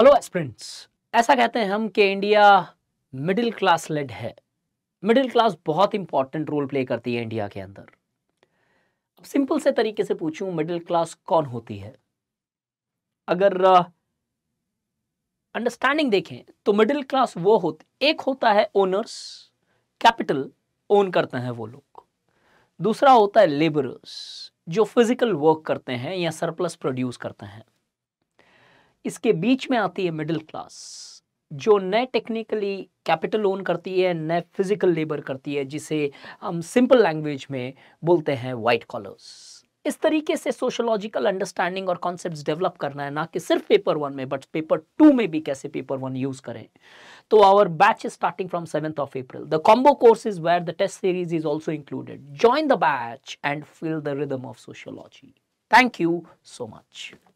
hello एस्प्रिंट्स ऐसा कहते हैं हम कि इंडिया मिडिल क्लास लेड है मिडिल क्लास बहुत इंपॉर्टेंट रोल प्ले करती है इंडिया के अंदर अब सिंपल से तरीके से पूछूं मिडिल क्लास कौन होती है अगर अंडरस्टैंडिंग uh, देखें तो मिडिल क्लास वो होती एक होता है ओनर्स कैपिटल ओन करते हैं वो लोग दूसरा होता है लेबरर्स जो फिजिकल वर्क करते हैं या सरप्लस प्रोड्यूस करते हैं इसके बीच में आती है मिडिल क्लास जो न टेक्निकली कैपिटल ओन करती है न फिजिकल लेबर करती है जिसे हम सिंपल लैंग्वेज में बोलते हैं वाइट कॉलर्स इस तरीके से सोशोलॉजिकल अंडरस्टैंडिंग और कॉन्सेप्ट्स डेवलप करना है ना कि सिर्फ पेपर वन में बट पेपर टू में भी कैसे पेपर वन यूज करें तो our batch is starting from seventh of April the combo course is where the test series is also included join the batch and feel the rhythm of sociology thank you so much